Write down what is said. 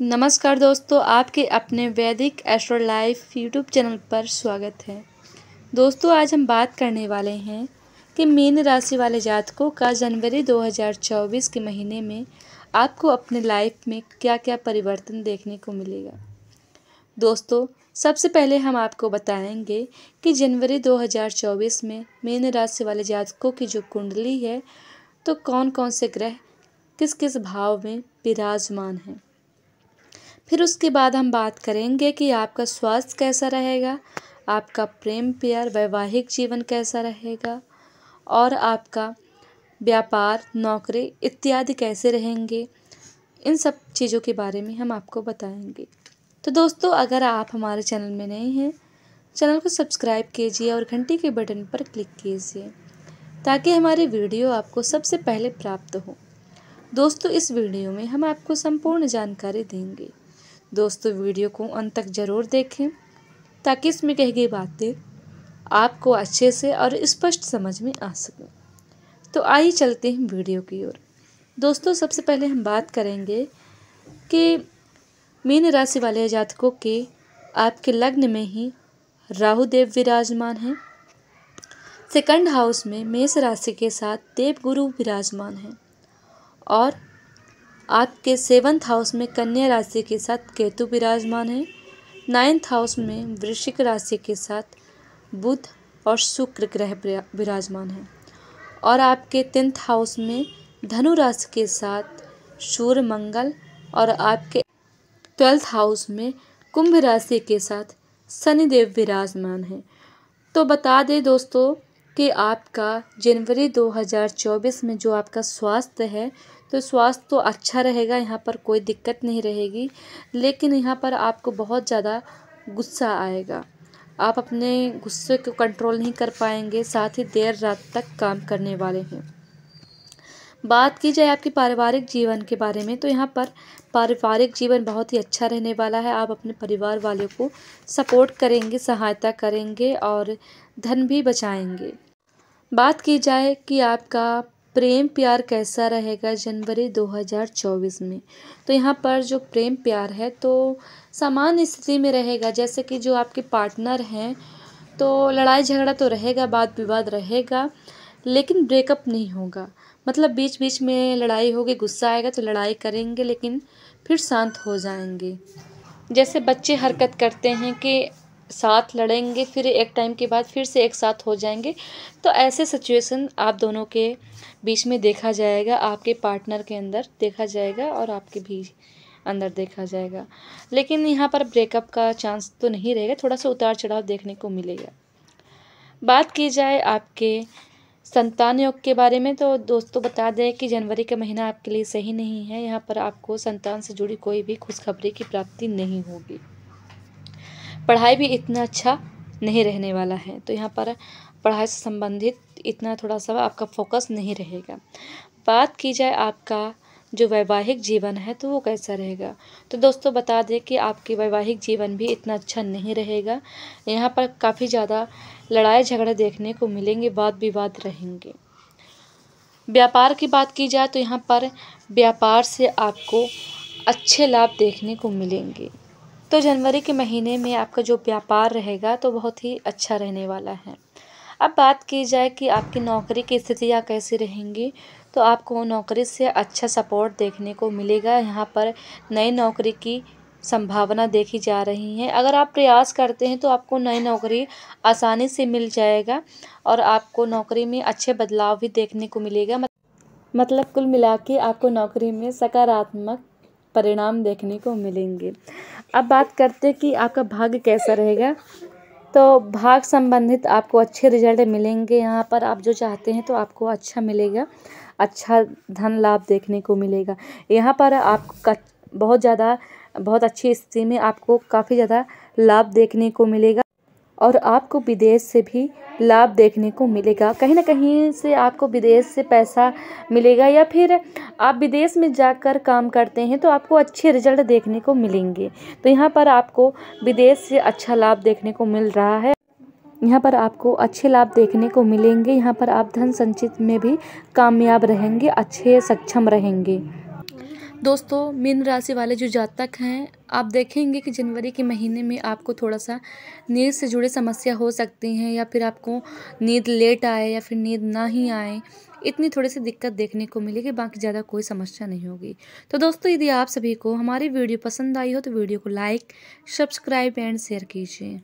नमस्कार दोस्तों आपके अपने वैदिक एस्ट्रो लाइफ यूट्यूब चैनल पर स्वागत है दोस्तों आज हम बात करने वाले हैं कि मीन राशि वाले जातकों का जनवरी 2024 के महीने में आपको अपने लाइफ में क्या क्या परिवर्तन देखने को मिलेगा दोस्तों सबसे पहले हम आपको बताएंगे कि जनवरी 2024 में मीन राशि वाले जातकों की जो कुंडली है तो कौन कौन से ग्रह किस किस भाव में विराजमान हैं फिर उसके बाद हम बात करेंगे कि आपका स्वास्थ्य कैसा रहेगा आपका प्रेम प्यार वैवाहिक जीवन कैसा रहेगा और आपका व्यापार नौकरी इत्यादि कैसे रहेंगे इन सब चीज़ों के बारे में हम आपको बताएंगे तो दोस्तों अगर आप हमारे चैनल में नए हैं चैनल को सब्सक्राइब कीजिए और घंटी के बटन पर क्लिक कीजिए ताकि हमारी वीडियो आपको सबसे पहले प्राप्त हो दोस्तों इस वीडियो में हम आपको संपूर्ण जानकारी देंगे दोस्तों वीडियो को अंत तक ज़रूर देखें ताकि इसमें कही गई बातें आपको अच्छे से और स्पष्ट समझ में आ सकें तो आइए चलते हैं वीडियो की ओर दोस्तों सबसे पहले हम बात करेंगे कि मीन राशि वाले जातकों के आपके लग्न में ही राहु देव विराजमान हैं सेकंड हाउस में मेष राशि के साथ देव गुरु विराजमान हैं और आपके सेवन्थ हाउस में कन्या राशि के साथ केतु विराजमान है नाइन्थ हाउस में वृश्चिक राशि के साथ बुध और शुक्र ग्रह विराजमान है और आपके टेंथ हाउस में धनु राशि के साथ सूर्य मंगल और आपके ट्वेल्थ हाउस में कुंभ राशि के साथ शनिदेव विराजमान है तो बता दें दोस्तों कि आपका जनवरी 2024 में जो आपका स्वास्थ्य है तो स्वास्थ्य तो अच्छा रहेगा यहाँ पर कोई दिक्कत नहीं रहेगी लेकिन यहाँ पर आपको बहुत ज़्यादा गुस्सा आएगा आप अपने गुस्से को कंट्रोल नहीं कर पाएंगे साथ ही देर रात तक काम करने वाले हैं बात की जाए आपके पारिवारिक जीवन के बारे में तो यहाँ पर पारिवारिक जीवन बहुत ही अच्छा रहने वाला है आप अपने परिवार वालों को सपोर्ट करेंगे सहायता करेंगे और धन भी बचाएंगे बात की जाए कि आपका प्रेम प्यार कैसा रहेगा जनवरी 2024 में तो यहाँ पर जो प्रेम प्यार है तो सामान्य स्थिति में रहेगा जैसे कि जो आपके पार्टनर हैं तो लड़ाई झगड़ा तो रहेगा वाद विवाद रहेगा लेकिन ब्रेकअप नहीं होगा मतलब बीच बीच में लड़ाई होगी गुस्सा आएगा तो लड़ाई करेंगे लेकिन फिर शांत हो जाएंगे जैसे बच्चे हरकत करते हैं कि साथ लड़ेंगे फिर एक टाइम के बाद फिर से एक साथ हो जाएंगे तो ऐसे सिचुएशन आप दोनों के बीच में देखा जाएगा आपके पार्टनर के अंदर देखा जाएगा और आपके भी अंदर देखा जाएगा लेकिन यहाँ पर ब्रेकअप का चांस तो नहीं रहेगा थोड़ा सा उतार चढ़ाव देखने को मिलेगा बात की जाए आपके संतान योग के बारे में तो दोस्तों बता दें कि जनवरी का महीना आपके लिए सही नहीं है यहाँ पर आपको संतान से जुड़ी कोई भी खुशखबरी की प्राप्ति नहीं होगी पढ़ाई भी इतना अच्छा नहीं रहने वाला है तो यहाँ पर पढ़ाई से संबंधित इतना थोड़ा सा आपका फोकस नहीं रहेगा बात की जाए आपका जो वैवाहिक जीवन है तो वो कैसा रहेगा तो दोस्तों बता दें कि आपके वैवाहिक जीवन भी इतना अच्छा नहीं रहेगा यहाँ पर काफ़ी ज़्यादा लड़ाई झगड़े देखने को मिलेंगे वाद विवाद रहेंगे व्यापार की बात की जाए तो यहाँ पर व्यापार से आपको अच्छे लाभ देखने को मिलेंगे तो जनवरी के महीने में आपका जो व्यापार रहेगा तो बहुत ही अच्छा रहने वाला है अब बात की जाए कि आपकी नौकरी की स्थितियाँ कैसी रहेंगी तो आपको नौकरी से अच्छा सपोर्ट देखने को मिलेगा यहाँ पर नई नौकरी की संभावना देखी जा रही है अगर आप प्रयास करते हैं तो आपको नई नौकरी आसानी से मिल जाएगा और आपको नौकरी में अच्छे बदलाव भी देखने को मिलेगा मतलब कुल मिला के आपको नौकरी में सकारात्मक परिणाम देखने को मिलेंगे अब बात करते हैं कि आपका भाग्य कैसा रहेगा तो भाग संबंधित आपको अच्छे रिजल्ट मिलेंगे यहाँ पर आप जो चाहते हैं तो आपको अच्छा मिलेगा अच्छा धन लाभ देखने को मिलेगा यहाँ पर आप बहुत ज़्यादा बहुत अच्छी स्थिति में आपको काफ़ी ज़्यादा लाभ देखने को मिलेगा और आपको विदेश से भी लाभ देखने को मिलेगा कहीं ना कहीं से आपको विदेश से पैसा मिलेगा या फिर आप विदेश में जाकर काम करते हैं तो आपको अच्छे रिजल्ट देखने को मिलेंगे तो यहाँ पर आपको विदेश से अच्छा लाभ देखने को मिल रहा है यहाँ पर आपको अच्छे लाभ देखने को मिलेंगे यहाँ पर आप धन संचित में भी कामयाब रहेंगे अच्छे सक्षम रहेंगे दोस्तों मीन राशि वाले जो जातक हैं आप देखेंगे कि जनवरी के महीने में आपको थोड़ा सा नींद से जुड़ी समस्या हो सकती हैं या फिर आपको नींद लेट आए या फिर नींद ना ही आए इतनी थोड़ी सी दिक्कत देखने को मिलेगी बाकी ज़्यादा कोई समस्या नहीं होगी तो दोस्तों यदि आप सभी को हमारी वीडियो पसंद आई हो तो वीडियो को लाइक सब्सक्राइब एंड शेयर कीजिए